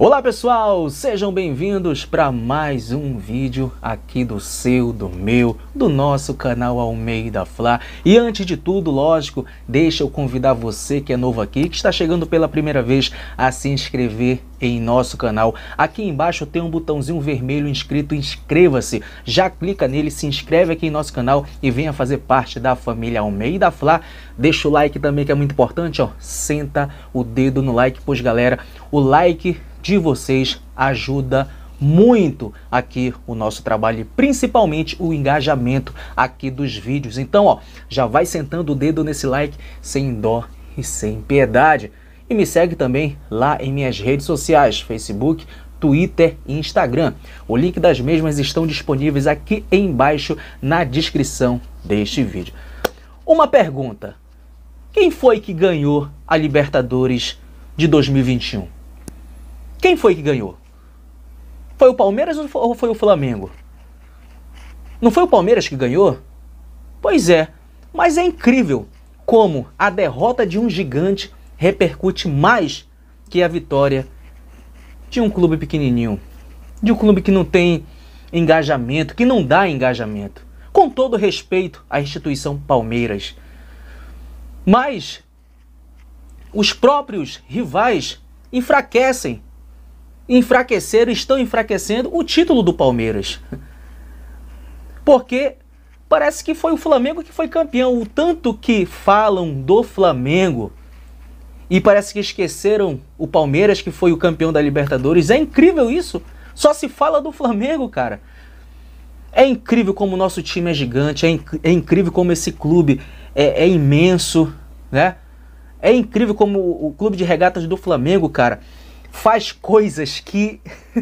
Olá pessoal, sejam bem-vindos para mais um vídeo aqui do seu, do meu, do nosso canal Almeida Fla. E antes de tudo, lógico, deixa eu convidar você que é novo aqui, que está chegando pela primeira vez a se inscrever em nosso canal. Aqui embaixo tem um botãozinho vermelho inscrito inscreva-se. Já clica nele, se inscreve aqui em nosso canal e venha fazer parte da família Almeida Fla. Deixa o like também que é muito importante, ó. Senta o dedo no like, pois galera, o like de vocês ajuda muito aqui o nosso trabalho e principalmente o engajamento aqui dos vídeos. Então, ó, já vai sentando o dedo nesse like sem dó e sem piedade. E me segue também lá em minhas redes sociais, Facebook, Twitter e Instagram. O link das mesmas estão disponíveis aqui embaixo na descrição deste vídeo. Uma pergunta: quem foi que ganhou a Libertadores de 2021? Quem foi que ganhou? Foi o Palmeiras ou foi o Flamengo? Não foi o Palmeiras que ganhou? Pois é, mas é incrível como a derrota de um gigante repercute mais que a vitória de um clube pequenininho, de um clube que não tem engajamento, que não dá engajamento. Com todo respeito à instituição Palmeiras. Mas os próprios rivais enfraquecem enfraqueceram, estão enfraquecendo o título do Palmeiras. Porque parece que foi o Flamengo que foi campeão. O tanto que falam do Flamengo e parece que esqueceram o Palmeiras, que foi o campeão da Libertadores. É incrível isso. Só se fala do Flamengo, cara. É incrível como o nosso time é gigante, é, inc é incrível como esse clube é, é imenso, né? É incrível como o clube de regatas do Flamengo, cara, faz coisas que.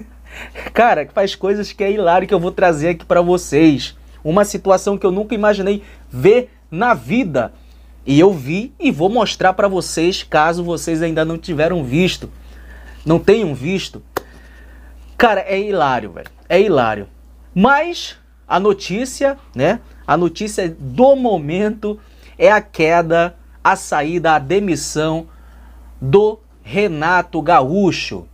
Cara, faz coisas que é hilário que eu vou trazer aqui para vocês. Uma situação que eu nunca imaginei ver na vida. E eu vi e vou mostrar para vocês caso vocês ainda não tiveram visto. Não tenham visto. Cara, é hilário, velho. É hilário. Mas a notícia, né? A notícia do momento é a queda, a saída, a demissão do Renato Gaúcho.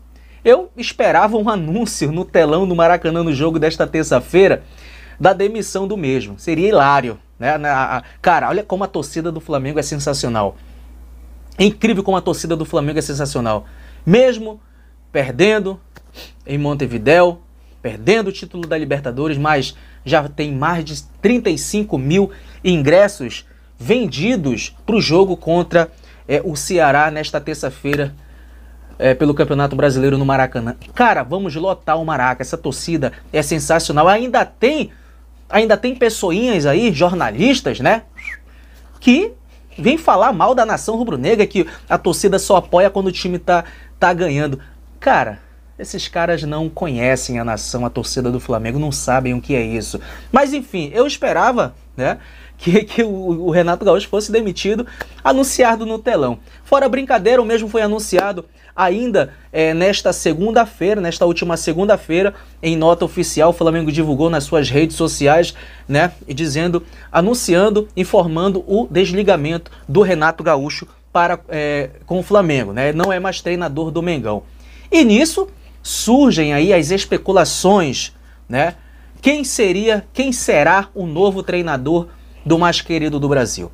Eu esperava um anúncio no telão do Maracanã no jogo desta terça-feira da demissão do mesmo. Seria hilário, né? Cara, olha como a torcida do Flamengo é sensacional. É incrível como a torcida do Flamengo é sensacional. Mesmo perdendo em Montevidéu, perdendo o título da Libertadores, mas já tem mais de 35 mil ingressos vendidos para o jogo contra é, o Ceará nesta terça-feira é, pelo Campeonato Brasileiro no Maracanã. Cara, vamos lotar o Maraca. Essa torcida é sensacional. Ainda tem, ainda tem pessoinhas aí, jornalistas, né? Que vem falar mal da nação rubro-negra, que a torcida só apoia quando o time tá, tá ganhando. Cara, esses caras não conhecem a nação, a torcida do Flamengo, não sabem o que é isso. Mas enfim, eu esperava, né? que, que o, o Renato Gaúcho fosse demitido, anunciado no telão. Fora brincadeira, o mesmo foi anunciado ainda é, nesta segunda-feira, nesta última segunda-feira, em nota oficial, o Flamengo divulgou nas suas redes sociais, né, dizendo, anunciando, informando o desligamento do Renato Gaúcho para é, com o Flamengo, né? Não é mais treinador do Mengão. E nisso surgem aí as especulações, né? Quem seria, quem será o novo treinador do mais querido do Brasil.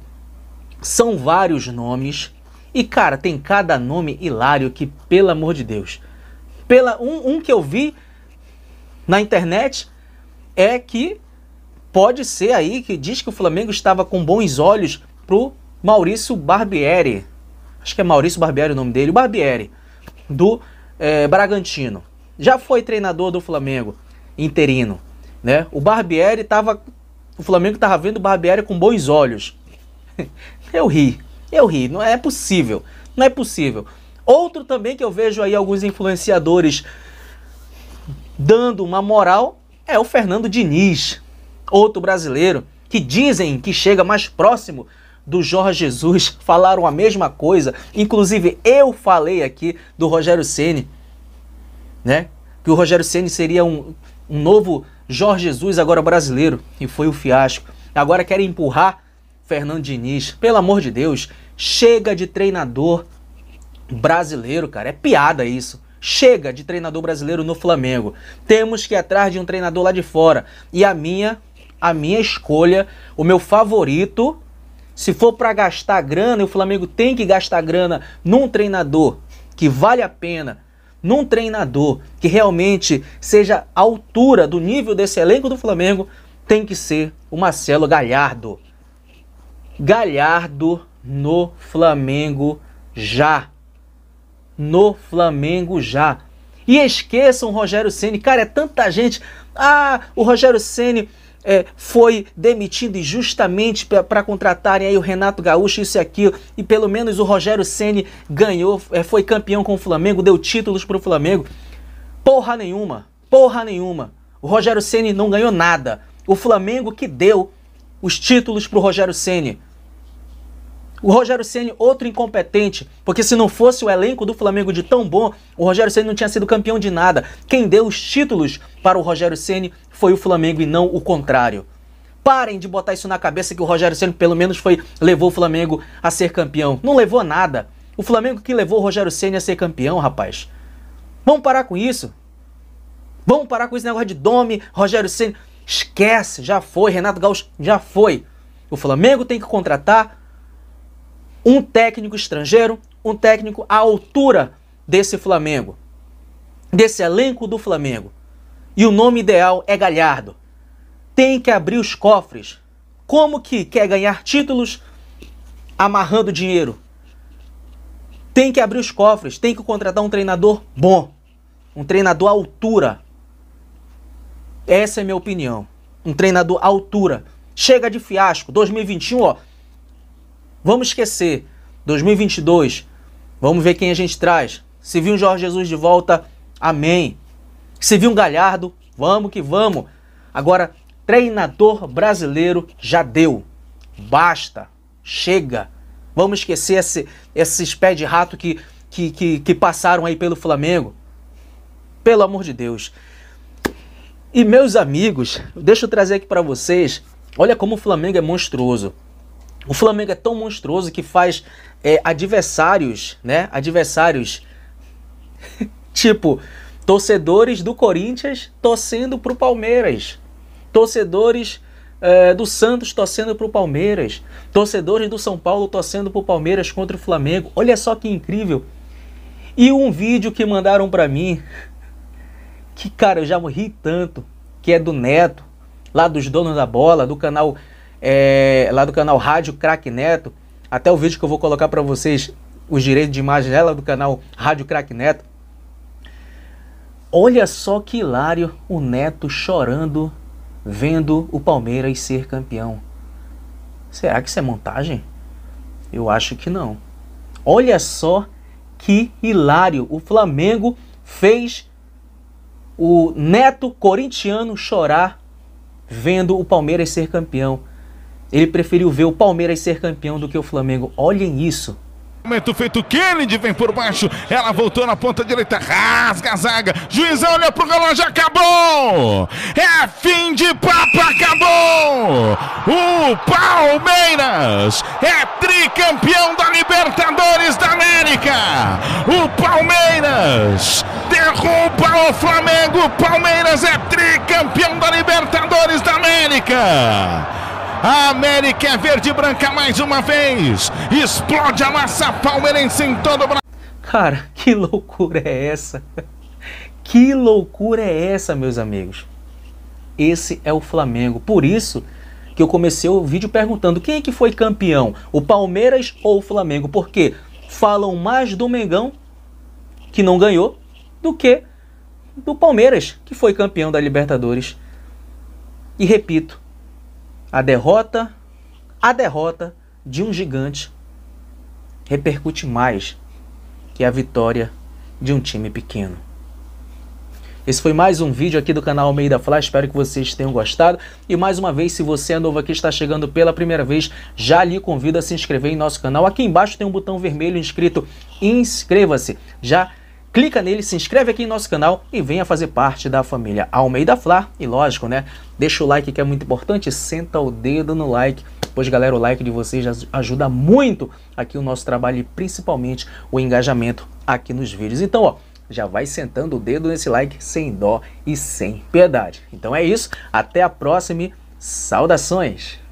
São vários nomes e, cara, tem cada nome hilário que, pelo amor de Deus. Pela, um, um que eu vi na internet é que pode ser aí que diz que o Flamengo estava com bons olhos pro Maurício Barbieri. Acho que é Maurício Barbieri o nome dele, o Barbieri, do é, Bragantino. Já foi treinador do Flamengo, interino. Né? O Barbieri estava o Flamengo estava vendo o Barbieri com bons olhos. Eu ri, eu ri, não é possível, não é possível. Outro também que eu vejo aí alguns influenciadores dando uma moral é o Fernando Diniz, outro brasileiro, que dizem que chega mais próximo do Jorge Jesus, falaram a mesma coisa. Inclusive, eu falei aqui do Rogério Ceni, né? Que o Rogério Ceni seria um, um novo Jorge Jesus agora brasileiro e foi o fiasco. Agora querem empurrar Fernando Diniz. Pelo amor de Deus, chega de treinador brasileiro, cara. É piada isso. Chega de treinador brasileiro no Flamengo. Temos que ir atrás de um treinador lá de fora. E a minha, a minha escolha, o meu favorito, se for para gastar grana, e o Flamengo tem que gastar grana num treinador que vale a pena num treinador que realmente seja à altura do nível desse elenco do Flamengo, tem que ser o Marcelo Galhardo. Galhardo no Flamengo já. No Flamengo já. E esqueçam o Rogério Ceni, cara, é tanta gente. Ah, o Rogério Ceni é, foi demitido injustamente para contratarem aí o Renato Gaúcho, isso e aquilo, e pelo menos o Rogério Ceni ganhou, é, foi campeão com o Flamengo, deu títulos para o Flamengo. Porra nenhuma, porra nenhuma. O Rogério Ceni não ganhou nada. O Flamengo que deu os títulos para o Rogério Ceni. O Rogério Ceni outro incompetente, porque se não fosse o elenco do Flamengo de tão bom, o Rogério Ceni não tinha sido campeão de nada. Quem deu os títulos para o Rogério Ceni foi o Flamengo e não o contrário. Parem de botar isso na cabeça que o Rogério Ceni pelo menos foi levou o Flamengo a ser campeão. Não levou nada. O Flamengo que levou o Rogério Ceni a ser campeão, rapaz. Vamos parar com isso. Vamos parar com esse negócio de Dome, Rogério Ceni. Esquece, já foi, Renato Gaúcho já foi. O Flamengo tem que contratar um técnico estrangeiro, um técnico à altura desse Flamengo, desse elenco do Flamengo. E o nome ideal é Galhardo. Tem que abrir os cofres. Como que quer ganhar títulos amarrando dinheiro? Tem que abrir os cofres, tem que contratar um treinador bom, um treinador à altura. Essa é minha opinião. Um treinador à altura. Chega de fiasco. 2021, ó, Vamos esquecer. 2022, vamos ver quem a gente traz. Se viu um Jorge Jesus de volta, amém. Se viu um Galhardo, vamos que vamos. Agora, treinador brasileiro já deu. Basta. Chega. Vamos esquecer esse, esses pés de rato que, que, que, que passaram aí pelo Flamengo. Pelo amor de Deus. E meus amigos, deixa eu trazer aqui para vocês. Olha como o Flamengo é monstruoso. O Flamengo é tão monstruoso que faz é, adversários, né? Adversários tipo torcedores do Corinthians torcendo pro Palmeiras, torcedores é, do Santos torcendo pro Palmeiras, torcedores do São Paulo torcendo pro Palmeiras contra o Flamengo. Olha só que incrível! E um vídeo que mandaram para mim, que cara, eu já morri tanto, que é do Neto, lá dos donos da bola, do canal é, lá do canal Rádio Crack Neto, até o vídeo que eu vou colocar para vocês, os direitos de imagem dela do canal Rádio Crack Neto. Olha só que hilário o Neto chorando vendo o Palmeiras ser campeão. Será que isso é montagem? Eu acho que não. Olha só que hilário o Flamengo fez o Neto corintiano chorar vendo o Palmeiras ser campeão. Ele preferiu ver o Palmeiras ser campeão do que o Flamengo. Olhem isso. Momento feito, Kennedy vem por baixo. Ela voltou na ponta direita, rasga a zaga. Juizão olha pro relógio, acabou! É fim de papo, acabou! O Palmeiras é tricampeão da Libertadores da América! O Palmeiras derruba o Flamengo! O Palmeiras é tricampeão da Libertadores da América! A América é verde e branca mais uma vez. Explode a massa palmeirense em todo o Brasil. Cara, que loucura é essa? Que loucura é essa, meus amigos? Esse é o Flamengo. Por isso que eu comecei o vídeo perguntando quem é que foi campeão, o Palmeiras ou o Flamengo? Porque falam mais do Mengão, que não ganhou, do que do Palmeiras, que foi campeão da Libertadores. E repito, a derrota, a derrota de um gigante repercute mais que a vitória de um time pequeno. Esse foi mais um vídeo aqui do canal Almeida Flash. espero que vocês tenham gostado. E mais uma vez, se você é novo aqui está chegando pela primeira vez, já lhe convido a se inscrever em nosso canal. Aqui embaixo tem um botão vermelho inscrito. inscreva-se. Já clica nele, se inscreve aqui em nosso canal e venha fazer parte da família Almeida Fla. E lógico, né? Deixa o like que é muito importante, senta o dedo no like. Pois, galera, o like de vocês ajuda muito aqui o nosso trabalho e principalmente o engajamento aqui nos vídeos. Então, ó, já vai sentando o dedo nesse like sem dó e sem piedade. Então é isso, até a próxima e saudações!